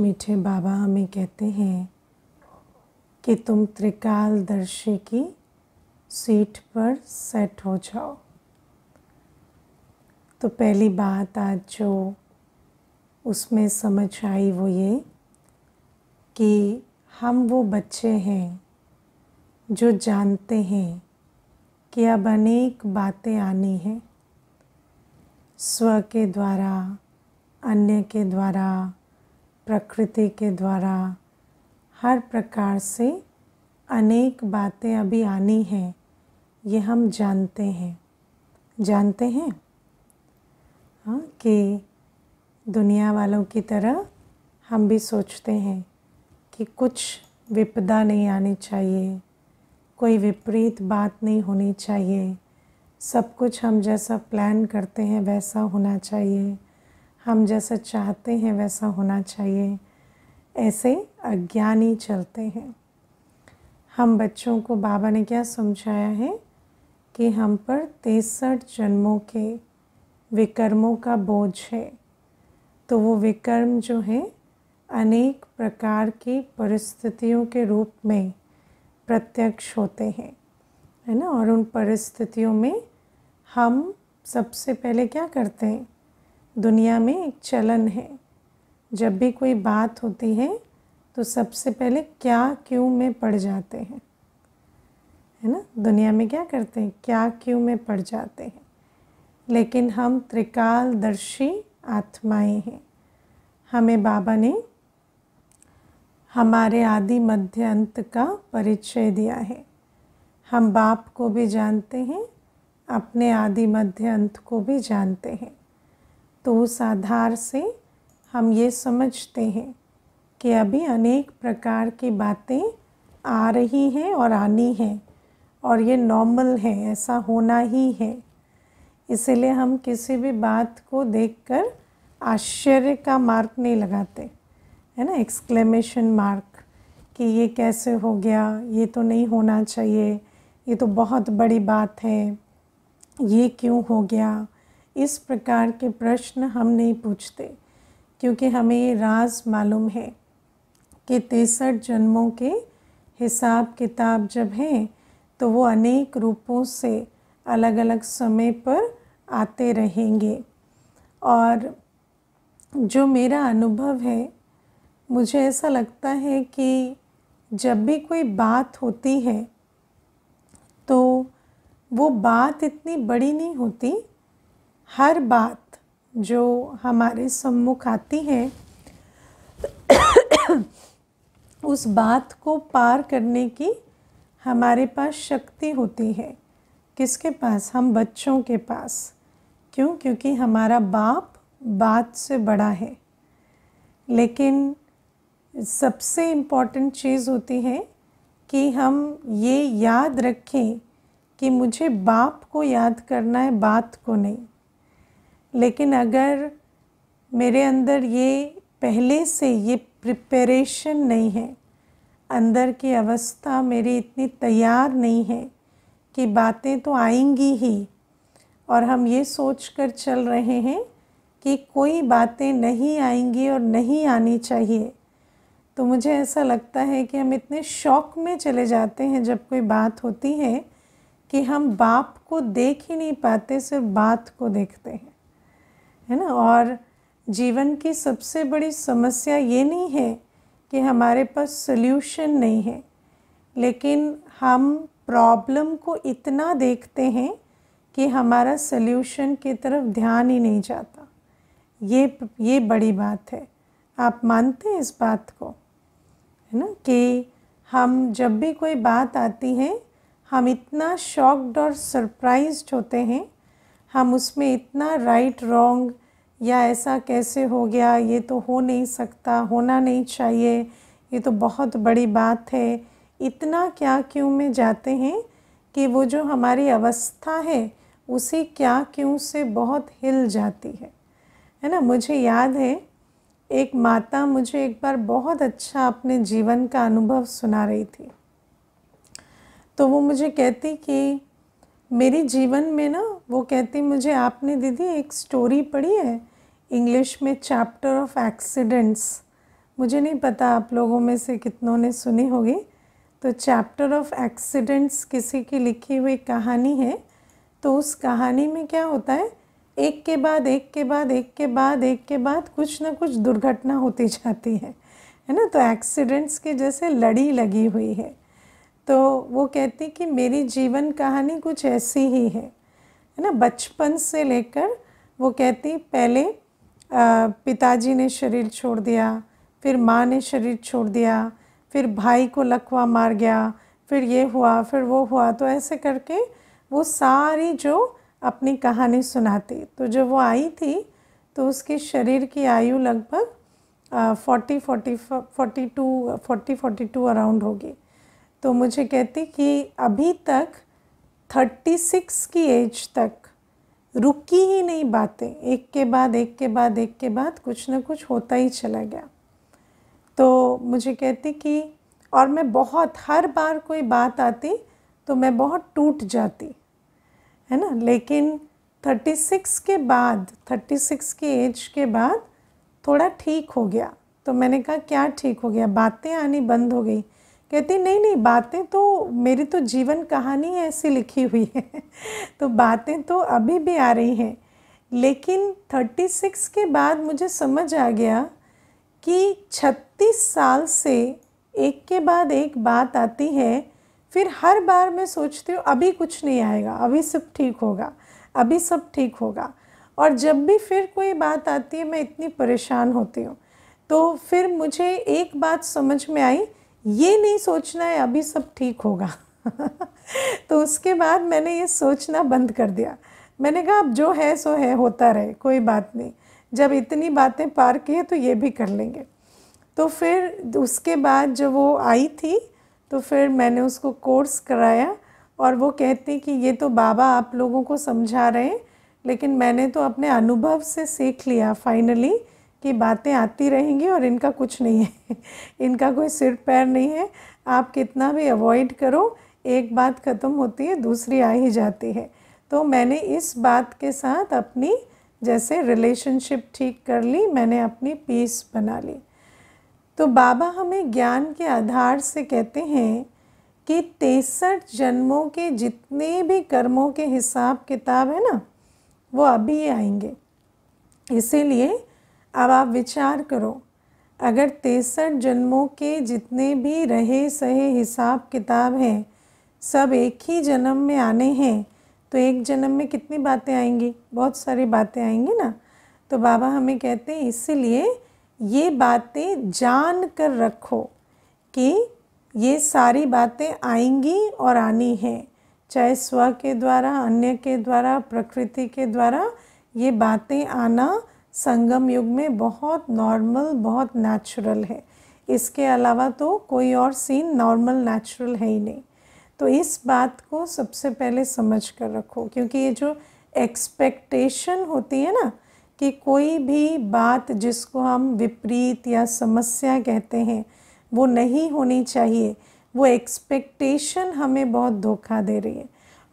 मीठे बाबा हमें कहते हैं कि तुम त्रिकालदर्शी की सीट पर सेट हो जाओ तो पहली बात आज जो उसमें समझ आई वो ये कि हम वो बच्चे हैं जो जानते हैं कि अब अनेक बातें आनी हैं स्व के द्वारा अन्य के द्वारा प्रकृति के द्वारा हर प्रकार से अनेक बातें अभी आनी हैं ये हम जानते हैं जानते हैं हाँ कि दुनिया वालों की तरह हम भी सोचते हैं कि कुछ विपदा नहीं आनी चाहिए कोई विपरीत बात नहीं होनी चाहिए सब कुछ हम जैसा प्लान करते हैं वैसा होना चाहिए हम जैसा चाहते हैं वैसा होना चाहिए ऐसे अज्ञानी चलते हैं हम बच्चों को बाबा ने क्या समझाया है कि हम पर तिरसठ जन्मों के विकर्मों का बोझ है तो वो विकर्म जो है अनेक प्रकार की परिस्थितियों के रूप में प्रत्यक्ष होते हैं है ना और उन परिस्थितियों में हम सबसे पहले क्या करते हैं दुनिया में एक चलन है जब भी कोई बात होती है तो सबसे पहले क्या क्यों में पड़ जाते हैं है ना दुनिया में क्या करते हैं क्या क्यों में पड़ जाते हैं लेकिन हम त्रिकालदर्शी आत्माएं हैं हमें बाबा ने हमारे आदि मध्य अंत का परिचय दिया है हम बाप को भी जानते हैं अपने आदि मध्य अंत को भी जानते हैं तो उस आधार से हम ये समझते हैं कि अभी अनेक प्रकार की बातें आ रही हैं और आनी हैं और ये नॉर्मल है ऐसा होना ही है इसलिए हम किसी भी बात को देखकर आश्चर्य का मार्क नहीं लगाते है ना एक्सक्लेमेशन मार्क कि ये कैसे हो गया ये तो नहीं होना चाहिए ये तो बहुत बड़ी बात है ये क्यों हो गया इस प्रकार के प्रश्न हम नहीं पूछते क्योंकि हमें राज मालूम है कि तिरसठ जन्मों के हिसाब किताब जब हैं तो वो अनेक रूपों से अलग अलग समय पर आते रहेंगे और जो मेरा अनुभव है मुझे ऐसा लगता है कि जब भी कोई बात होती है तो वो बात इतनी बड़ी नहीं होती हर बात जो हमारे सम्मुख आती है उस बात को पार करने की हमारे पास शक्ति होती है किसके पास हम बच्चों के पास क्यों क्योंकि हमारा बाप बात से बड़ा है लेकिन सबसे इम्पॉर्टेंट चीज़ होती है कि हम ये याद रखें कि मुझे बाप को याद करना है बात को नहीं लेकिन अगर मेरे अंदर ये पहले से ये प्रिपरेशन नहीं है अंदर की अवस्था मेरी इतनी तैयार नहीं है कि बातें तो आएंगी ही और हम ये सोच कर चल रहे हैं कि कोई बातें नहीं आएंगी और नहीं आनी चाहिए तो मुझे ऐसा लगता है कि हम इतने शौक में चले जाते हैं जब कोई बात होती है कि हम बाप को देख ही नहीं पाते सिर्फ बात को देखते हैं है ना और जीवन की सबसे बड़ी समस्या ये नहीं है कि हमारे पास सल्यूशन नहीं है लेकिन हम प्रॉब्लम को इतना देखते हैं कि हमारा सल्यूशन की तरफ ध्यान ही नहीं जाता ये ये बड़ी बात है आप मानते हैं इस बात को है ना कि हम जब भी कोई बात आती है हम इतना शॉक्ड और सरप्राइज्ड होते हैं हम उसमें इतना राइट रॉन्ग या ऐसा कैसे हो गया ये तो हो नहीं सकता होना नहीं चाहिए ये तो बहुत बड़ी बात है इतना क्या क्यों में जाते हैं कि वो जो हमारी अवस्था है उसी क्या क्यों से बहुत हिल जाती है है ना मुझे याद है एक माता मुझे एक बार बहुत अच्छा अपने जीवन का अनुभव सुना रही थी तो वो मुझे कहती कि मेरी जीवन में ना वो कहती मुझे आपने दीदी एक स्टोरी पढ़ी है इंग्लिश में चैप्टर ऑफ एक्सीडेंट्स मुझे नहीं पता आप लोगों में से कितनों ने सुनी होगी तो चैप्टर ऑफ एक्सीडेंट्स किसी की लिखी हुई कहानी है तो उस कहानी में क्या होता है एक के बाद एक के बाद एक के बाद एक के बाद कुछ ना कुछ दुर्घटना होती जाती है है ना तो एक्सीडेंट्स के जैसे लड़ी लगी हुई है तो वो कहती कि मेरी जीवन कहानी कुछ ऐसी ही है है ना बचपन से लेकर वो कहती पहले पिताजी ने शरीर छोड़ दिया फिर माँ ने शरीर छोड़ दिया फिर भाई को लकवा मार गया फिर ये हुआ फिर वो हुआ तो ऐसे करके वो सारी जो अपनी कहानी सुनाती तो जब वो आई थी तो उसके शरीर की आयु लगभग forty forty forty two forty forty two around होगी तो मुझे कहती कि अभी तक 36 की एज तक रुकी ही नहीं बातें एक के बाद एक के बाद एक के बाद कुछ ना कुछ होता ही चला गया तो मुझे कहती कि और मैं बहुत हर बार कोई बात आती तो मैं बहुत टूट जाती है ना लेकिन 36 के बाद 36 की एज के बाद थोड़ा ठीक हो गया तो मैंने कहा क्या ठीक हो गया बातें आनी बंद हो गई कहती नहीं नहीं बातें तो मेरी तो जीवन कहानी ऐसी लिखी हुई है तो बातें तो अभी भी आ रही हैं लेकिन 36 के बाद मुझे समझ आ गया कि 36 साल से एक के बाद एक बात आती है फिर हर बार मैं सोचती हूँ अभी कुछ नहीं आएगा अभी सब ठीक होगा अभी सब ठीक होगा और जब भी फिर कोई बात आती है मैं इतनी परेशान होती हूँ तो फिर मुझे एक बात समझ में आई ये नहीं सोचना है अभी सब ठीक होगा तो उसके बाद मैंने ये सोचना बंद कर दिया मैंने कहा अब जो है सो है होता रहे कोई बात नहीं जब इतनी बातें पार की है तो ये भी कर लेंगे तो फिर उसके बाद जब वो आई थी तो फिर मैंने उसको कोर्स कराया और वो कहती कि ये तो बाबा आप लोगों को समझा रहे हैं लेकिन मैंने तो अपने अनुभव से सीख लिया फाइनली की बातें आती रहेंगी और इनका कुछ नहीं है इनका कोई सिर पैर नहीं है आप कितना भी अवॉइड करो एक बात ख़त्म होती है दूसरी आ ही जाती है तो मैंने इस बात के साथ अपनी जैसे रिलेशनशिप ठीक कर ली मैंने अपनी पीस बना ली तो बाबा हमें ज्ञान के आधार से कहते हैं कि तेसठ जन्मों के जितने भी कर्मों के हिसाब किताब है ना वो अभी आएंगे इसीलिए अब आप विचार करो अगर तिरसठ जन्मों के जितने भी रहे सहे हिसाब किताब हैं सब एक ही जन्म में आने हैं तो एक जन्म में कितनी बातें आएंगी बहुत सारी बातें आएंगी ना तो बाबा हमें कहते हैं इसीलिए ये बातें जान कर रखो कि ये सारी बातें आएंगी और आनी हैं चाहे स्व के द्वारा अन्य के द्वारा प्रकृति के द्वारा ये बातें आना संगम युग में बहुत नॉर्मल बहुत नेचुरल है इसके अलावा तो कोई और सीन नॉर्मल नेचुरल है ही नहीं तो इस बात को सबसे पहले समझ कर रखो क्योंकि ये जो एक्सपेक्टेशन होती है ना कि कोई भी बात जिसको हम विपरीत या समस्या कहते हैं वो नहीं होनी चाहिए वो एक्सपेक्टेशन हमें बहुत धोखा दे रही है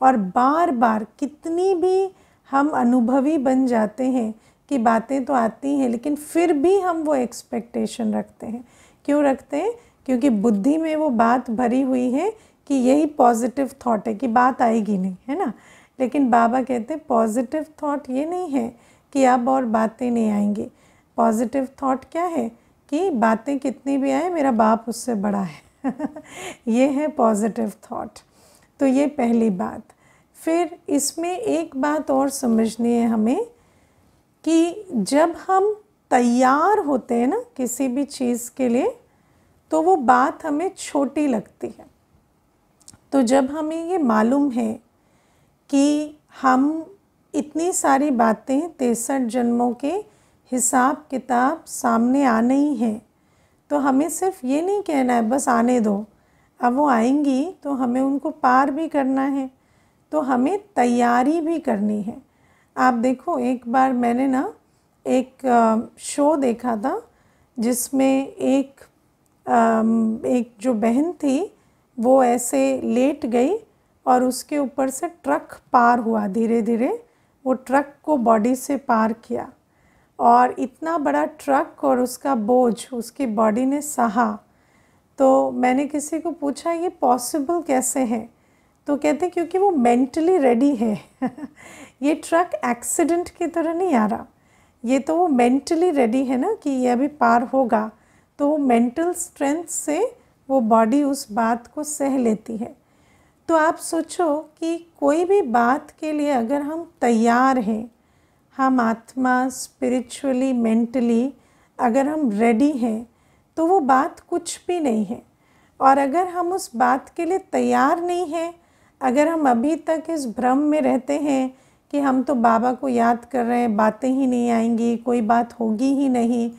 और बार बार कितनी भी हम अनुभवी बन जाते हैं की बातें तो आती हैं लेकिन फिर भी हम वो एक्सपेक्टेशन रखते हैं क्यों रखते हैं क्योंकि बुद्धि में वो बात भरी हुई है कि यही पॉजिटिव थॉट है कि बात आएगी नहीं है ना लेकिन बाबा कहते हैं पॉजिटिव थॉट ये नहीं है कि अब और बातें नहीं आएंगी पॉजिटिव थॉट क्या है कि बातें कितनी भी आए मेरा बाप उससे बड़ा है ये है पॉजिटिव थॉट तो ये पहली बात फिर इसमें एक बात और समझनी है हमें कि जब हम तैयार होते हैं ना किसी भी चीज़ के लिए तो वो बात हमें छोटी लगती है तो जब हमें ये मालूम है कि हम इतनी सारी बातें तिरसठ जन्मों के हिसाब किताब सामने आने ही हैं तो हमें सिर्फ ये नहीं कहना है बस आने दो अब वो आएंगी तो हमें उनको पार भी करना है तो हमें तैयारी भी करनी है आप देखो एक बार मैंने ना एक शो देखा था जिसमें एक एक जो बहन थी वो ऐसे लेट गई और उसके ऊपर से ट्रक पार हुआ धीरे धीरे वो ट्रक को बॉडी से पार किया और इतना बड़ा ट्रक और उसका बोझ उसकी बॉडी ने सहा तो मैंने किसी को पूछा ये पॉसिबल कैसे है तो कहते हैं क्योंकि वो मेंटली रेडी है ये ट्रक एक्सीडेंट की तरह नहीं आ रहा ये तो वो मेंटली रेडी है ना कि ये अभी पार होगा तो वो मेंटल स्ट्रेंथ से वो बॉडी उस बात को सह लेती है तो आप सोचो कि कोई भी बात के लिए अगर हम तैयार हैं हम आत्मा स्पिरिचुअली मेंटली अगर हम रेडी हैं तो वो बात कुछ भी नहीं है और अगर हम उस बात के लिए तैयार नहीं हैं अगर हम अभी तक इस भ्रम में रहते हैं कि हम तो बाबा को याद कर रहे हैं बातें ही नहीं आएंगी कोई बात होगी ही नहीं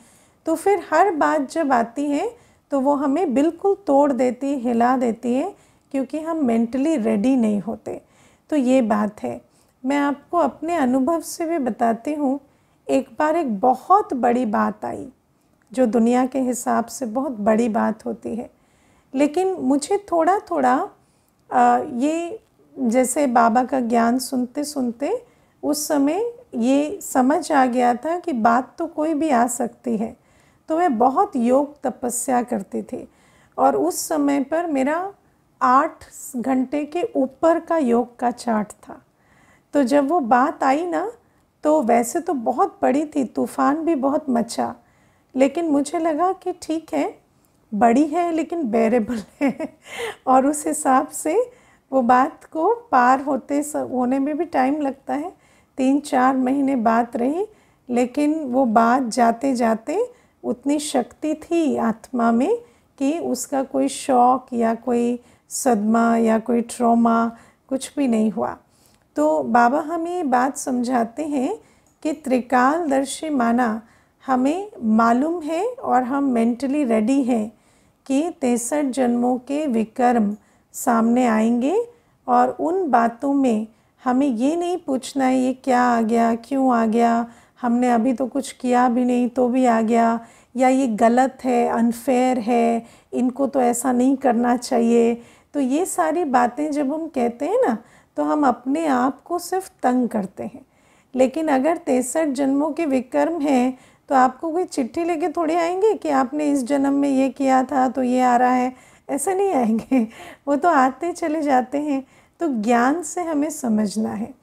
तो फिर हर बात जब आती है तो वो हमें बिल्कुल तोड़ देती है हिला देती है क्योंकि हम मेंटली रेडी नहीं होते तो ये बात है मैं आपको अपने अनुभव से भी बताती हूँ एक बार एक बहुत बड़ी बात आई जो दुनिया के हिसाब से बहुत बड़ी बात होती है लेकिन मुझे थोड़ा थोड़ा ये जैसे बाबा का ज्ञान सुनते सुनते उस समय ये समझ आ गया था कि बात तो कोई भी आ सकती है तो वह बहुत योग तपस्या करती थी और उस समय पर मेरा आठ घंटे के ऊपर का योग का चार्ट था तो जब वो बात आई ना तो वैसे तो बहुत बड़ी थी तूफ़ान भी बहुत मचा लेकिन मुझे लगा कि ठीक है बड़ी है लेकिन बेरेबल है और उस हिसाब से वो बात को पार होते होने में भी टाइम लगता है तीन चार महीने बात रही लेकिन वो बात जाते जाते उतनी शक्ति थी आत्मा में कि उसका कोई शौक या कोई सदमा या कोई ट्रॉमा कुछ भी नहीं हुआ तो बाबा हमें बात समझाते हैं कि त्रिकालदर्शी माना हमें मालूम है और हम मेंटली रेडी हैं कि तिरसठ जन्मों के विकर्म सामने आएंगे और उन बातों में हमें ये नहीं पूछना है ये क्या आ गया क्यों आ गया हमने अभी तो कुछ किया भी नहीं तो भी आ गया या ये गलत है अनफेयर है इनको तो ऐसा नहीं करना चाहिए तो ये सारी बातें जब हम कहते हैं ना तो हम अपने आप को सिर्फ तंग करते हैं लेकिन अगर तिरसठ जन्मों के विकर्म हैं तो आपको कोई चिट्ठी लेके थोड़ी आएंगे कि आपने इस जन्म में ये किया था तो ये आ रहा है ऐसा नहीं आएंगे वो तो आते चले जाते हैं तो ज्ञान से हमें समझना है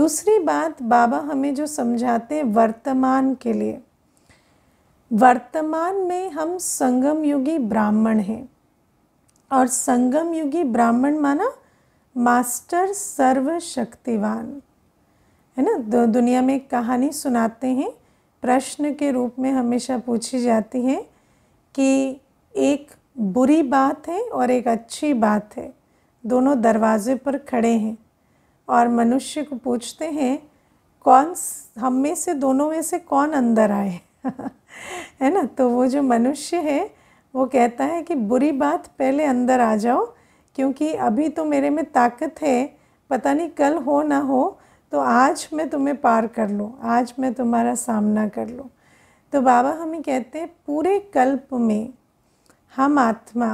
दूसरी बात बाबा हमें जो समझाते हैं वर्तमान के लिए वर्तमान में हम संगम युगी ब्राह्मण हैं और संगम युगी ब्राह्मण माना मास्टर सर्वशक्तिवान है ना दुनिया में एक कहानी सुनाते हैं प्रश्न के रूप में हमेशा पूछी जाती हैं कि एक बुरी बात है और एक अच्छी बात है दोनों दरवाजे पर खड़े हैं और मनुष्य को पूछते हैं कौन हम में से दोनों में से कौन अंदर आए है ना तो वो जो मनुष्य है वो कहता है कि बुरी बात पहले अंदर आ जाओ क्योंकि अभी तो मेरे में ताकत है पता नहीं कल हो ना हो तो आज मैं तुम्हें पार कर लूँ आज मैं तुम्हारा सामना कर लूँ तो बाबा हमें कहते हैं पूरे कल्प में हम आत्मा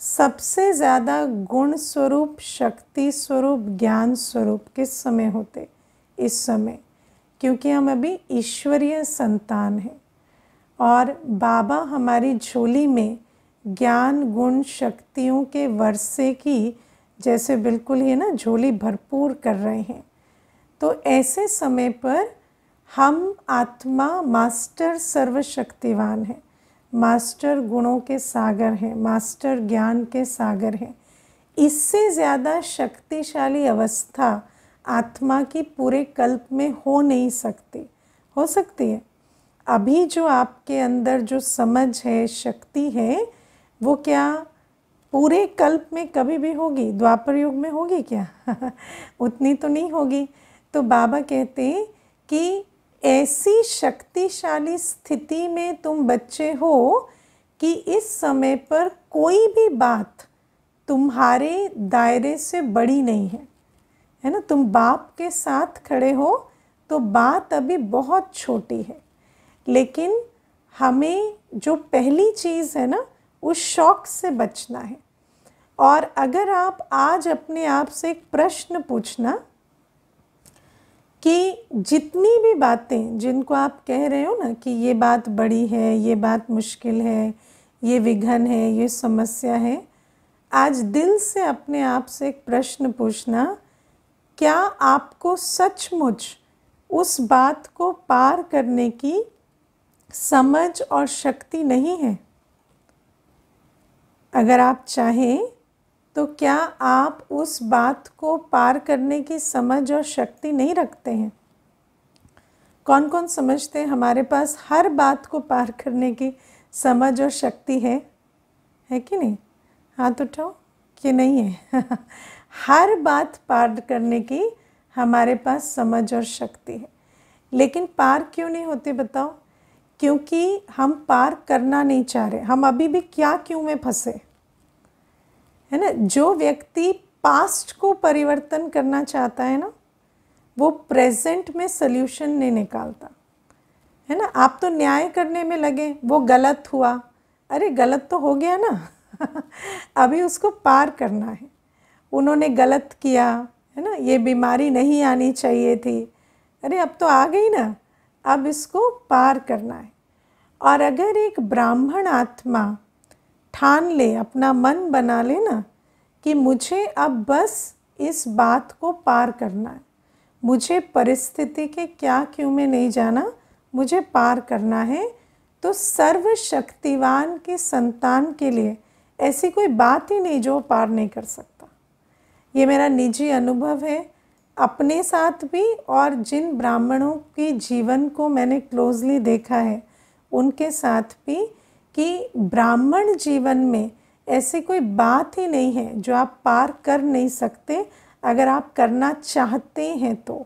सबसे ज़्यादा गुण स्वरूप शक्ति स्वरूप ज्ञान स्वरूप किस समय होते इस समय क्योंकि हम अभी ईश्वरीय संतान हैं और बाबा हमारी झोली में ज्ञान गुण शक्तियों के वर्षे की जैसे बिल्कुल ही ना झोली भरपूर कर रहे हैं तो ऐसे समय पर हम आत्मा मास्टर सर्वशक्तिवान है मास्टर गुणों के सागर हैं मास्टर ज्ञान के सागर हैं इससे ज़्यादा शक्तिशाली अवस्था आत्मा की पूरे कल्प में हो नहीं सकती हो सकती है अभी जो आपके अंदर जो समझ है शक्ति है वो क्या पूरे कल्प में कभी भी होगी द्वापर युग में होगी क्या उतनी तो नहीं होगी तो बाबा कहते हैं कि ऐसी शक्तिशाली स्थिति में तुम बच्चे हो कि इस समय पर कोई भी बात तुम्हारे दायरे से बड़ी नहीं है है ना तुम बाप के साथ खड़े हो तो बात अभी बहुत छोटी है लेकिन हमें जो पहली चीज़ है ना उस शौक से बचना है और अगर आप आज अपने आप से एक प्रश्न पूछना कि जितनी भी बातें जिनको आप कह रहे हो ना कि ये बात बड़ी है ये बात मुश्किल है ये विघन है ये समस्या है आज दिल से अपने आप से एक प्रश्न पूछना क्या आपको सचमुच उस बात को पार करने की समझ और शक्ति नहीं है अगर आप चाहें तो क्या आप उस बात को पार करने की समझ और शक्ति नहीं रखते हैं कौन कौन समझते हैं हमारे पास हर बात को पार करने की समझ और शक्ति है है कि नहीं हाथ उठाओ कि नहीं है हर बात पार करने की हमारे पास समझ और शक्ति है लेकिन पार क्यों नहीं होते बताओ क्योंकि हम पार करना नहीं चाह रहे हम अभी भी क्या क्यों में फंसे है ना जो व्यक्ति पास्ट को परिवर्तन करना चाहता है ना वो प्रेजेंट में सल्यूशन नहीं निकालता है ना आप तो न्याय करने में लगे वो गलत हुआ अरे गलत तो हो गया ना अभी उसको पार करना है उन्होंने गलत किया है ना ये बीमारी नहीं आनी चाहिए थी अरे अब तो आ गई ना अब इसको पार करना है और अगर एक ब्राह्मण आत्मा ठान ले अपना मन बना ले ना कि मुझे अब बस इस बात को पार करना है मुझे परिस्थिति के क्या क्यों में नहीं जाना मुझे पार करना है तो सर्वशक्तिवान के संतान के लिए ऐसी कोई बात ही नहीं जो पार नहीं कर सकता ये मेरा निजी अनुभव है अपने साथ भी और जिन ब्राह्मणों के जीवन को मैंने क्लोजली देखा है उनके साथ भी कि ब्राह्मण जीवन में ऐसी कोई बात ही नहीं है जो आप पार कर नहीं सकते अगर आप करना चाहते हैं तो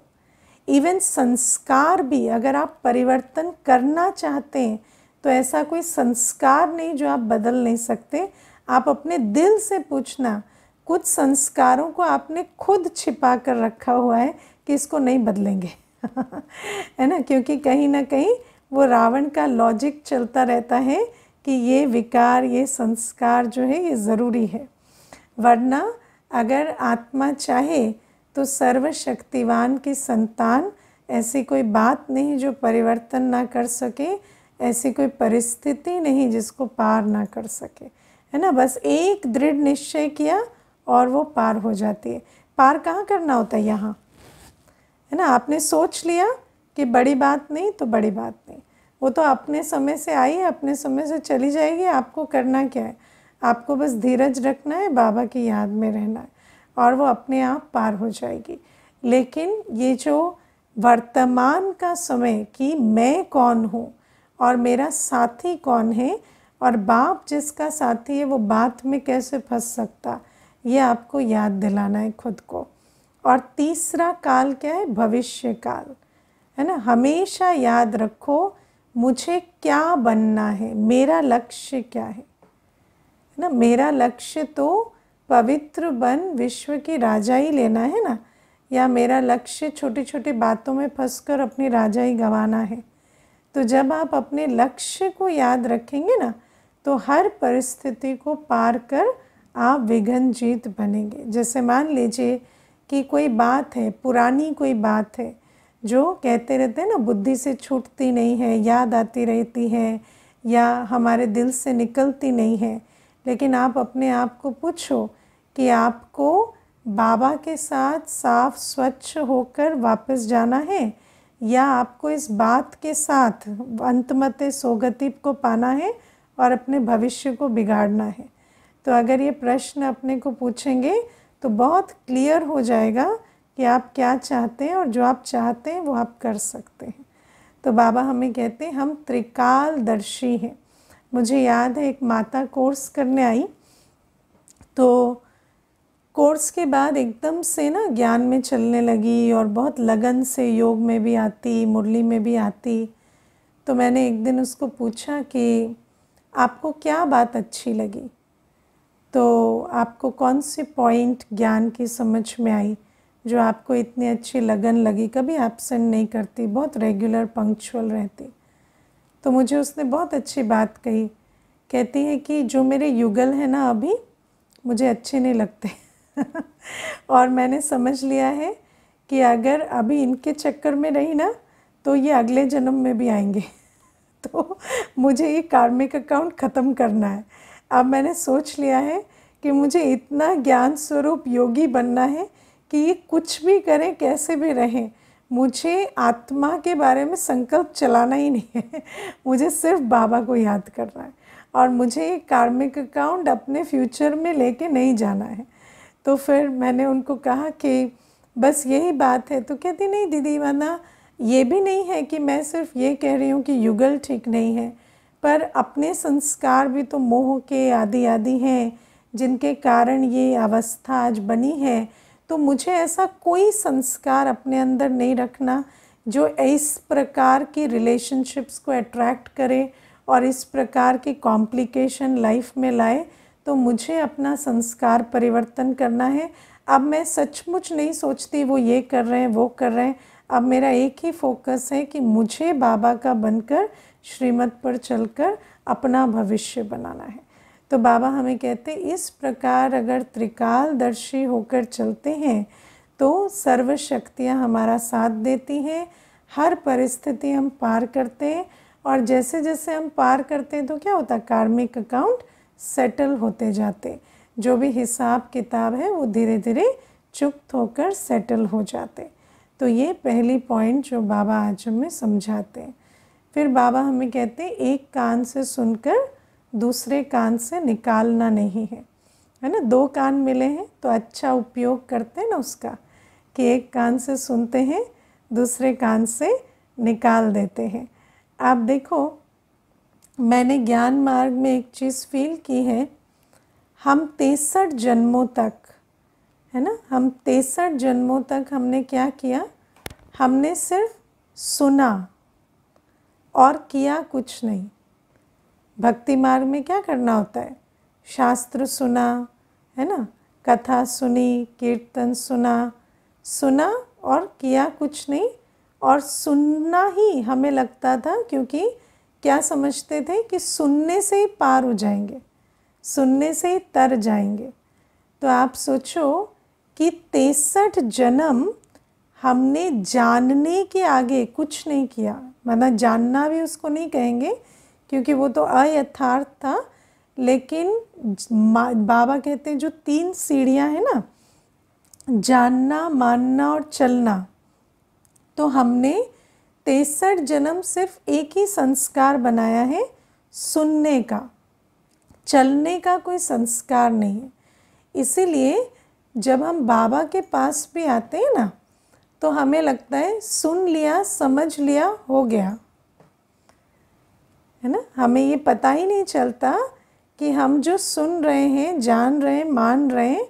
इवन संस्कार भी अगर आप परिवर्तन करना चाहते हैं तो ऐसा कोई संस्कार नहीं जो आप बदल नहीं सकते आप अपने दिल से पूछना कुछ संस्कारों को आपने खुद छिपा कर रखा हुआ है कि इसको नहीं बदलेंगे है ना क्योंकि कहीं ना कहीं वो रावण का लॉजिक चलता रहता है कि ये विकार ये संस्कार जो है ये ज़रूरी है वरना अगर आत्मा चाहे तो सर्वशक्तिवान की संतान ऐसी कोई बात नहीं जो परिवर्तन ना कर सके ऐसी कोई परिस्थिति नहीं जिसको पार ना कर सके है ना बस एक दृढ़ निश्चय किया और वो पार हो जाती है पार कहाँ करना होता है यहाँ है ना आपने सोच लिया कि बड़ी बात नहीं तो बड़ी बात नहीं वो तो अपने समय से आई है अपने समय से चली जाएगी आपको करना क्या है आपको बस धीरज रखना है बाबा की याद में रहना है और वो अपने आप पार हो जाएगी लेकिन ये जो वर्तमान का समय कि मैं कौन हूँ और मेरा साथी कौन है और बाप जिसका साथी है वो बात में कैसे फंस सकता ये आपको याद दिलाना है खुद को और तीसरा काल क्या है भविष्य काल है ना हमेशा याद रखो मुझे क्या बनना है मेरा लक्ष्य क्या है ना मेरा लक्ष्य तो पवित्र बन विश्व की ही लेना है ना या मेरा लक्ष्य छोटी छोटी बातों में फंसकर अपनी ही गंवाना है तो जब आप अपने लक्ष्य को याद रखेंगे ना तो हर परिस्थिति को पार कर आप विघन जीत बनेंगे जैसे मान लीजिए कि कोई बात है पुरानी कोई बात है जो कहते रहते हैं ना बुद्धि से छूटती नहीं है याद आती रहती है या हमारे दिल से निकलती नहीं है लेकिन आप अपने आप को पूछो कि आपको बाबा के साथ साफ स्वच्छ होकर वापस जाना है या आपको इस बात के साथ अंतमते सोगति को पाना है और अपने भविष्य को बिगाड़ना है तो अगर ये प्रश्न अपने को पूछेंगे तो बहुत क्लियर हो जाएगा कि आप क्या चाहते हैं और जो आप चाहते हैं वो आप कर सकते हैं तो बाबा हमें कहते हैं हम त्रिकालदर्शी हैं मुझे याद है एक माता कोर्स करने आई तो कोर्स के बाद एकदम से ना ज्ञान में चलने लगी और बहुत लगन से योग में भी आती मुरली में भी आती तो मैंने एक दिन उसको पूछा कि आपको क्या बात अच्छी लगी तो आपको कौन से पॉइंट ज्ञान की समझ में आई जो आपको इतनी अच्छी लगन लगी कभी एबसेंट नहीं करती बहुत रेगुलर पंक्चुअल रहती तो मुझे उसने बहुत अच्छी बात कही कहती है कि जो मेरे युगल है ना अभी मुझे अच्छे नहीं लगते और मैंने समझ लिया है कि अगर अभी इनके चक्कर में रही ना तो ये अगले जन्म में भी आएंगे तो मुझे ये कार्मिक अकाउंट ख़त्म करना है अब मैंने सोच लिया है कि मुझे इतना ज्ञान स्वरूप योगी बनना है कि ये कुछ भी करें कैसे भी रहें मुझे आत्मा के बारे में संकल्प चलाना ही नहीं है मुझे सिर्फ बाबा को याद करना है और मुझे ये कार्मिक अकाउंट अपने फ्यूचर में लेके नहीं जाना है तो फिर मैंने उनको कहा कि बस यही बात है तो कहती नहीं दीदी वाना ये भी नहीं है कि मैं सिर्फ ये कह रही हूँ कि युगल ठीक नहीं है पर अपने संस्कार भी तो मोह के आदि आदि हैं जिनके कारण ये अवस्था आज बनी है तो मुझे ऐसा कोई संस्कार अपने अंदर नहीं रखना जो इस प्रकार की रिलेशनशिप्स को अट्रैक्ट करे और इस प्रकार की कॉम्प्लिकेशन लाइफ में लाए तो मुझे अपना संस्कार परिवर्तन करना है अब मैं सचमुच नहीं सोचती वो ये कर रहे हैं वो कर रहे हैं अब मेरा एक ही फोकस है कि मुझे बाबा का बनकर श्रीमत पर चलकर अपना भविष्य बनाना है तो बाबा हमें कहते इस प्रकार अगर त्रिकालदर्शी होकर चलते हैं तो सर्वशक्तियाँ हमारा साथ देती हैं हर परिस्थिति हम पार करते हैं और जैसे जैसे हम पार करते हैं तो क्या होता कार्मिक अकाउंट सेटल होते जाते जो भी हिसाब किताब है वो धीरे धीरे चुप्त होकर सेटल हो जाते तो ये पहली पॉइंट जो बाबा आज हमें समझाते हैं फिर बाबा हमें कहते हैं एक कान से सुनकर दूसरे कान से निकालना नहीं है है ना दो कान मिले हैं तो अच्छा उपयोग करते हैं ना उसका कि एक कान से सुनते हैं दूसरे कान से निकाल देते हैं आप देखो मैंने ज्ञान मार्ग में एक चीज़ फील की है हम तिरसठ जन्मों तक है ना हम तिरसठ जन्मों तक हमने क्या किया हमने सिर्फ सुना और किया कुछ नहीं भक्ति मार्ग में क्या करना होता है शास्त्र सुना है ना कथा सुनी कीर्तन सुना सुना और किया कुछ नहीं और सुनना ही हमें लगता था क्योंकि क्या समझते थे कि सुनने से ही पार हो जाएंगे सुनने से ही तर जाएंगे तो आप सोचो कि तेसठ जन्म हमने जानने के आगे कुछ नहीं किया मतलब जानना भी उसको नहीं कहेंगे क्योंकि वो तो अयथार्थ था लेकिन बाबा कहते हैं जो तीन सीढ़ियां हैं ना जानना मानना और चलना तो हमने तेसठ जन्म सिर्फ एक ही संस्कार बनाया है सुनने का चलने का कोई संस्कार नहीं है इसीलिए जब हम बाबा के पास भी आते हैं ना तो हमें लगता है सुन लिया समझ लिया हो गया है ना हमें ये पता ही नहीं चलता कि हम जो सुन रहे हैं जान रहे हैं मान रहे हैं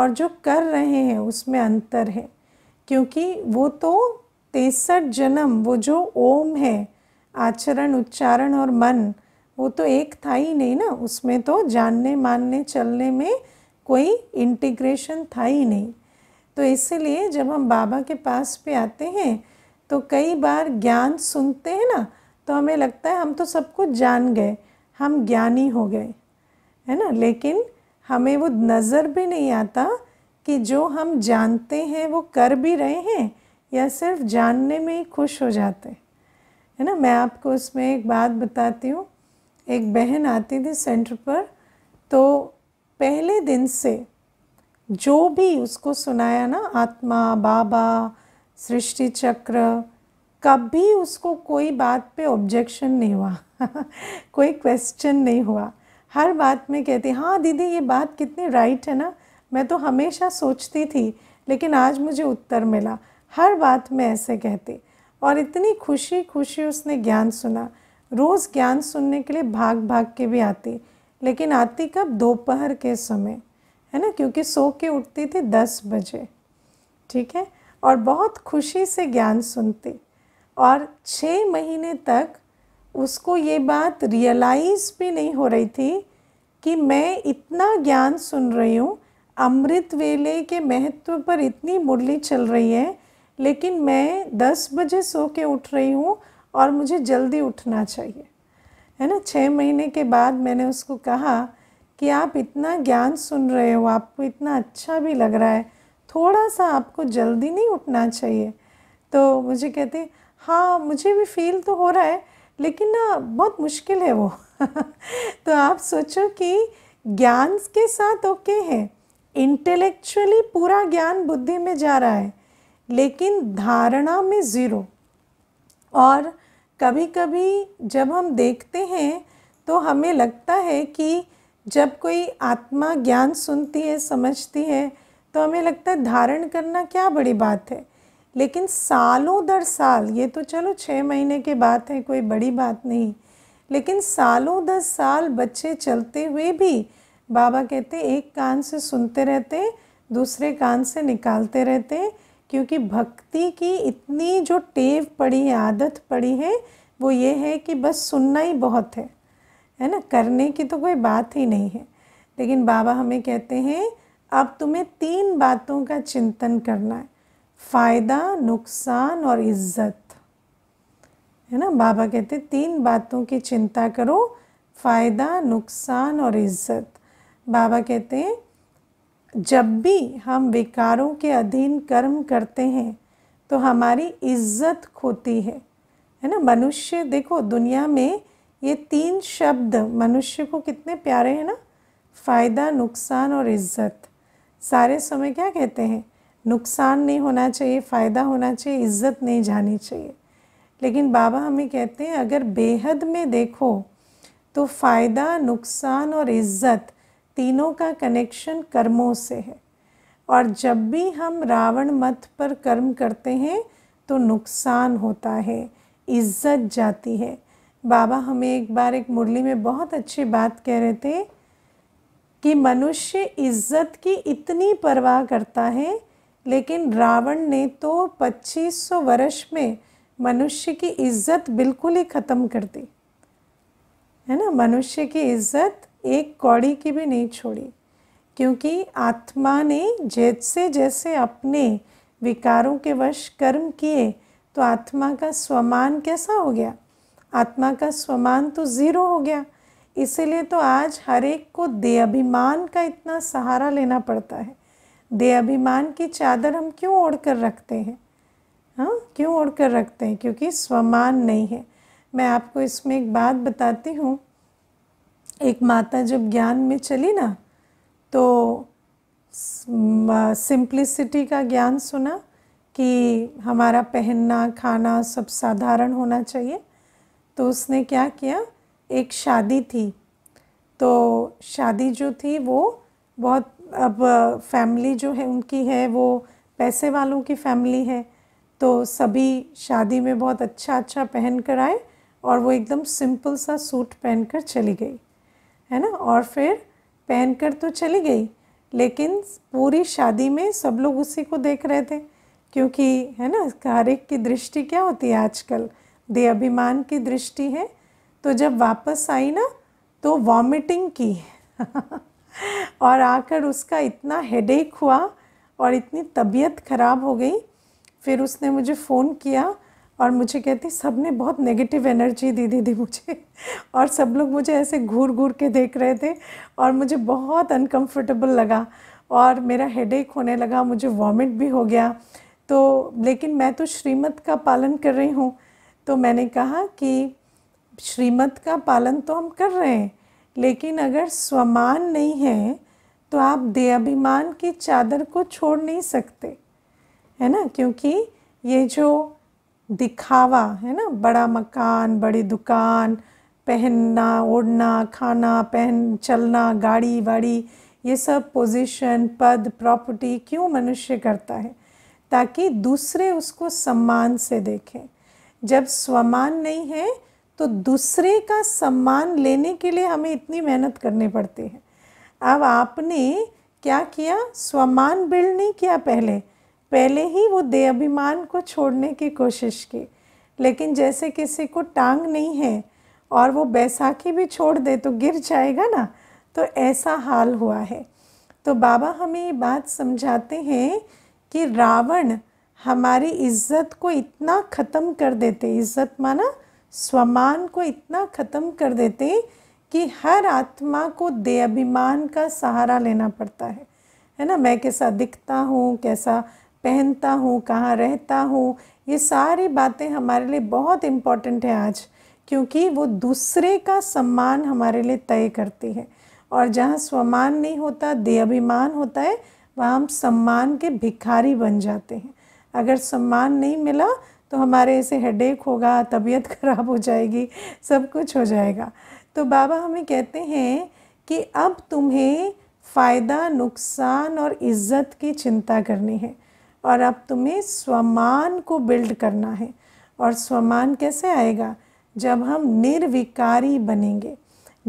और जो कर रहे हैं उसमें अंतर है क्योंकि वो तो तिरसठ जन्म वो जो ओम है आचरण उच्चारण और मन वो तो एक था ही नहीं ना उसमें तो जानने मानने चलने में कोई इंटीग्रेशन था ही नहीं तो इसीलिए जब हम बाबा के पास पे आते हैं तो कई बार ज्ञान सुनते हैं ना तो हमें लगता है हम तो सब कुछ जान गए हम ज्ञानी हो गए है ना लेकिन हमें वो नज़र भी नहीं आता कि जो हम जानते हैं वो कर भी रहे हैं या सिर्फ जानने में ही खुश हो जाते है ना मैं आपको उसमें एक बात बताती हूँ एक बहन आती थी सेंटर पर तो पहले दिन से जो भी उसको सुनाया ना आत्मा बाबा सृष्टि चक्र कभी उसको कोई बात पे ऑब्जेक्शन नहीं हुआ कोई क्वेश्चन नहीं हुआ हर बात में कहती हाँ दीदी ये बात कितनी राइट है ना मैं तो हमेशा सोचती थी लेकिन आज मुझे उत्तर मिला हर बात में ऐसे कहती और इतनी खुशी खुशी उसने ज्ञान सुना रोज़ ज्ञान सुनने के लिए भाग भाग के भी आती लेकिन आती कब दोपहर के समय है ना क्योंकि सो के उठती थी दस बजे ठीक है और बहुत खुशी से ज्ञान सुनती और छः महीने तक उसको ये बात रियलाइज़ भी नहीं हो रही थी कि मैं इतना ज्ञान सुन रही हूँ अमृत वेले के महत्व पर इतनी मुरली चल रही है लेकिन मैं दस बजे सो के उठ रही हूँ और मुझे जल्दी उठना चाहिए है ना छः महीने के बाद मैंने उसको कहा कि आप इतना ज्ञान सुन रहे हो आपको इतना अच्छा भी लग रहा है थोड़ा सा आपको जल्दी नहीं उठना चाहिए तो मुझे कहते हाँ मुझे भी फील तो हो रहा है लेकिन ना बहुत मुश्किल है वो तो आप सोचो कि ज्ञान के साथ ओके है इंटेलेक्चुअली पूरा ज्ञान बुद्धि में जा रहा है लेकिन धारणा में ज़ीरो और कभी कभी जब हम देखते हैं तो हमें लगता है कि जब कोई आत्मा ज्ञान सुनती है समझती है तो हमें लगता है धारण करना क्या बड़ी बात है लेकिन सालों दर साल ये तो चलो छः महीने के बात है कोई बड़ी बात नहीं लेकिन सालों दर साल बच्चे चलते हुए भी बाबा कहते एक कान से सुनते रहते दूसरे कान से निकालते रहते क्योंकि भक्ति की इतनी जो टेव पड़ी है आदत पड़ी है वो ये है कि बस सुनना ही बहुत है है ना करने की तो कोई बात ही नहीं है लेकिन बाबा हमें कहते हैं अब तुम्हें तीन बातों का चिंतन करना है फ़ायदा नुकसान और इज्जत है ना बाबा कहते तीन बातों की चिंता करो फ़ायदा नुकसान और इज्जत बाबा कहते हैं जब भी हम विकारों के अधीन कर्म करते हैं तो हमारी इज्जत खोती है है ना मनुष्य देखो दुनिया में ये तीन शब्द मनुष्य को कितने प्यारे हैं ना फ़ायदा नुकसान और इज्जत सारे समय क्या कहते हैं नुकसान नहीं होना चाहिए फ़ायदा होना चाहिए इज्जत नहीं जानी चाहिए लेकिन बाबा हमें कहते हैं अगर बेहद में देखो तो फ़ायदा नुकसान और इज्जत तीनों का कनेक्शन कर्मों से है और जब भी हम रावण मत पर कर्म करते हैं तो नुकसान होता है इज्जत जाती है बाबा हमें एक बार एक मुरली में बहुत अच्छी बात कह रहे थे कि मनुष्य इज्जत की इतनी परवाह करता है लेकिन रावण ने तो 2500 वर्ष में मनुष्य की इज्जत बिल्कुल ही ख़त्म कर दी है ना मनुष्य की इज्जत एक कौड़ी की भी नहीं छोड़ी क्योंकि आत्मा ने जैसे जैसे अपने विकारों के वश कर्म किए तो आत्मा का स्वमान कैसा हो गया आत्मा का स्वमान तो ज़ीरो हो गया इसीलिए तो आज हर एक को दे अभिमान का इतना सहारा लेना पड़ता है दे अभिमान की चादर हम क्यों ओढ़ कर रखते हैं हाँ क्यों ओढ़ कर रखते हैं क्योंकि स्वमान नहीं है मैं आपको इसमें एक बात बताती हूँ एक माता जब ज्ञान में चली ना तो सिंप्लिसिटी का ज्ञान सुना कि हमारा पहनना खाना सब साधारण होना चाहिए तो उसने क्या किया एक शादी थी तो शादी जो थी वो बहुत अब फैमिली जो है उनकी है वो पैसे वालों की फैमिली है तो सभी शादी में बहुत अच्छा अच्छा पहन कर आए और वो एकदम सिंपल सा सूट पहन कर चली गई है ना और फिर पहन कर तो चली गई लेकिन पूरी शादी में सब लोग उसी को देख रहे थे क्योंकि है ना हर एक की दृष्टि क्या होती है आजकल दे अभिमान की दृष्टि है तो जब वापस आई ना तो वॉमिटिंग की और आकर उसका इतना हेडेक हुआ और इतनी तबीयत ख़राब हो गई फिर उसने मुझे फ़ोन किया और मुझे कहती सब ने बहुत नेगेटिव एनर्जी दी दी थी मुझे और सब लोग मुझे ऐसे घूर घूर के देख रहे थे और मुझे बहुत अनकंफर्टेबल लगा और मेरा हेडेक होने लगा मुझे वॉमिट भी हो गया तो लेकिन मैं तो श्रीमत का पालन कर रही हूँ तो मैंने कहा कि श्रीमत का पालन तो हम कर रहे हैं लेकिन अगर स्वमान नहीं है तो आप देहाभिमान की चादर को छोड़ नहीं सकते है ना क्योंकि ये जो दिखावा है ना बड़ा मकान बड़ी दुकान पहनना ओढ़ना खाना पहन चलना गाड़ी वाड़ी ये सब पोजीशन पद प्रॉपर्टी क्यों मनुष्य करता है ताकि दूसरे उसको सम्मान से देखें जब स्वमान नहीं है तो दूसरे का सम्मान लेने के लिए हमें इतनी मेहनत करनी पड़ती है अब आपने क्या किया स्वमान बिल्ड नहीं किया पहले पहले ही वो दे अभिमान को छोड़ने की कोशिश की लेकिन जैसे किसी को टांग नहीं है और वो बैसाखी भी छोड़ दे तो गिर जाएगा ना तो ऐसा हाल हुआ है तो बाबा हमें ये बात समझाते हैं कि रावण हमारी इज्जत को इतना ख़त्म कर देते इज्जत माना स्वमान को इतना ख़त्म कर देते कि हर आत्मा को दे अभिमान का सहारा लेना पड़ता है है ना मैं कैसा दिखता हूँ कैसा पहनता हूँ कहाँ रहता हूँ ये सारी बातें हमारे लिए बहुत इम्पॉर्टेंट है आज क्योंकि वो दूसरे का सम्मान हमारे लिए तय करती है और जहाँ स्वमान नहीं होता दे अभिमान होता है वहाँ हम सम्मान के भिखारी बन जाते हैं अगर सम्मान नहीं मिला तो हमारे ऐसे हेडेक होगा तबीयत खराब हो जाएगी सब कुछ हो जाएगा तो बाबा हमें कहते हैं कि अब तुम्हें फ़ायदा नुकसान और इज़्ज़त की चिंता करनी है और अब तुम्हें स्वमान को बिल्ड करना है और स्वमान कैसे आएगा जब हम निर्विकारी बनेंगे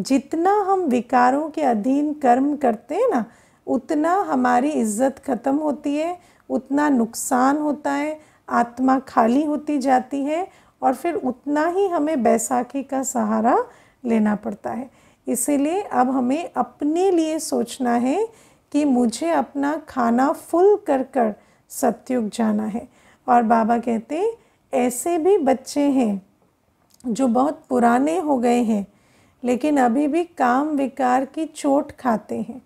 जितना हम विकारों के अधीन कर्म करते हैं ना उतना हमारी इज्जत ख़त्म होती है उतना नुकसान होता है आत्मा खाली होती जाती है और फिर उतना ही हमें बैसाखी का सहारा लेना पड़ता है इसीलिए अब हमें अपने लिए सोचना है कि मुझे अपना खाना फुल कर कर सत्युग जाना है और बाबा कहते ऐसे भी बच्चे हैं जो बहुत पुराने हो गए हैं लेकिन अभी भी काम विकार की चोट खाते हैं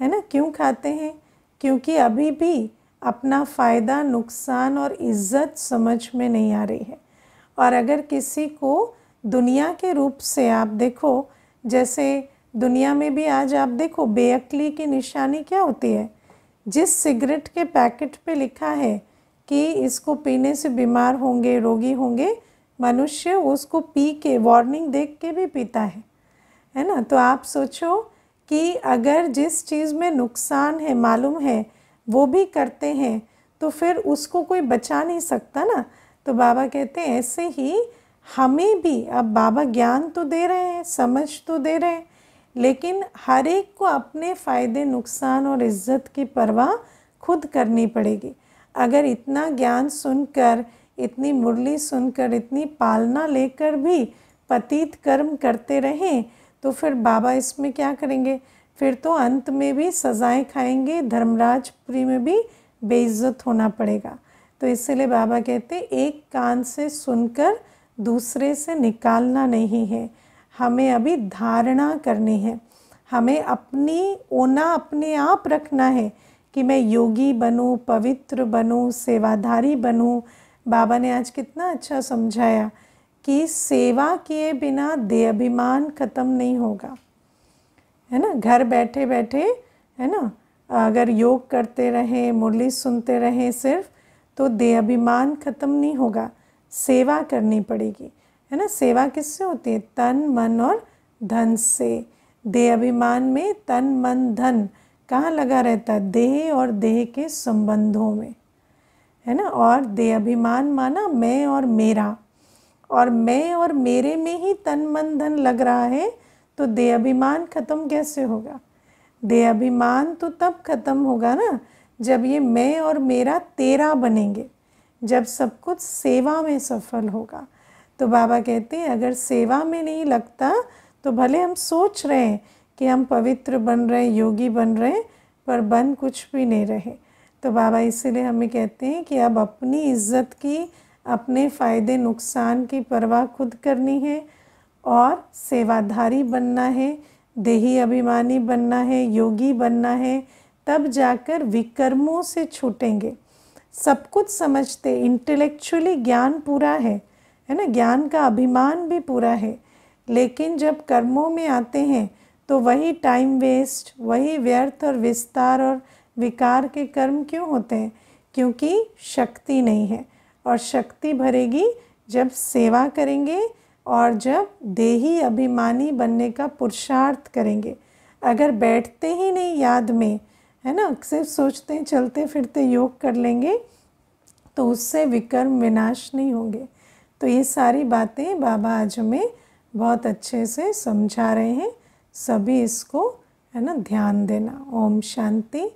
है ना क्यों खाते हैं क्योंकि अभी भी अपना फ़ायदा नुकसान और इज़्ज़त समझ में नहीं आ रही है और अगर किसी को दुनिया के रूप से आप देखो जैसे दुनिया में भी आज आप देखो बेअकली की निशानी क्या होती है जिस सिगरेट के पैकेट पे लिखा है कि इसको पीने से बीमार होंगे रोगी होंगे मनुष्य उसको पी के वार्निंग देख के भी पीता है है ना तो आप सोचो कि अगर जिस चीज़ में नुकसान है मालूम है वो भी करते हैं तो फिर उसको कोई बचा नहीं सकता ना तो बाबा कहते हैं ऐसे ही हमें भी अब बाबा ज्ञान तो दे रहे हैं समझ तो दे रहे हैं लेकिन हर एक को अपने फ़ायदे नुकसान और इज्जत की परवाह खुद करनी पड़ेगी अगर इतना ज्ञान सुनकर इतनी मुरली सुनकर इतनी पालना लेकर भी पतित कर्म करते रहें तो फिर बाबा इसमें क्या करेंगे फिर तो अंत में भी सज़ाएं खाएंगे धर्मराजपुरी में भी बेइज्जत होना पड़ेगा तो इसलिए बाबा कहते एक कान से सुनकर दूसरे से निकालना नहीं है हमें अभी धारणा करनी है हमें अपनी ओना अपने आप रखना है कि मैं योगी बनूं पवित्र बनूं सेवाधारी बनूं बाबा ने आज कितना अच्छा समझाया कि सेवा किए बिना देह अभिमान ख़त्म नहीं होगा है ना घर बैठे बैठे है ना अगर योग करते रहें मुरली सुनते रहें सिर्फ तो दे अभिमान ख़त्म नहीं होगा सेवा करनी पड़ेगी है ना सेवा किससे होती है तन मन और धन से दे अभिमान में तन मन धन कहाँ लगा रहता है देह और देह के संबंधों में है ना और दे अभिमान माना मैं और मेरा और मैं और मेरे में ही तन मन धन लग रहा है तो दे अभिमान ख़त्म कैसे होगा दे अभिमान तो तब ख़त्म होगा ना जब ये मैं और मेरा तेरा बनेंगे जब सब कुछ सेवा में सफल होगा तो बाबा कहते हैं अगर सेवा में नहीं लगता तो भले हम सोच रहे हैं कि हम पवित्र बन रहे हैं योगी बन रहे हैं पर बन कुछ भी नहीं रहे तो बाबा इसीलिए हमें कहते हैं कि अब अपनी इज्जत की अपने फ़ायदे नुकसान की परवाह खुद करनी है और सेवाधारी बनना है देही अभिमानी बनना है योगी बनना है तब जाकर विकर्मों से छूटेंगे सब कुछ समझते इंटेलेक्चुअली ज्ञान पूरा है है ना ज्ञान का अभिमान भी पूरा है लेकिन जब कर्मों में आते हैं तो वही टाइम वेस्ट वही व्यर्थ और विस्तार और विकार के कर्म क्यों होते हैं क्योंकि शक्ति नहीं है और शक्ति भरेगी जब सेवा करेंगे और जब देही अभिमानी बनने का पुरुषार्थ करेंगे अगर बैठते ही नहीं याद में है ना सिर्फ सोचते चलते फिरते योग कर लेंगे तो उससे विकर्म विनाश नहीं होंगे तो ये सारी बातें बाबा आज हमें बहुत अच्छे से समझा रहे हैं सभी इसको है ना ध्यान देना ओम शांति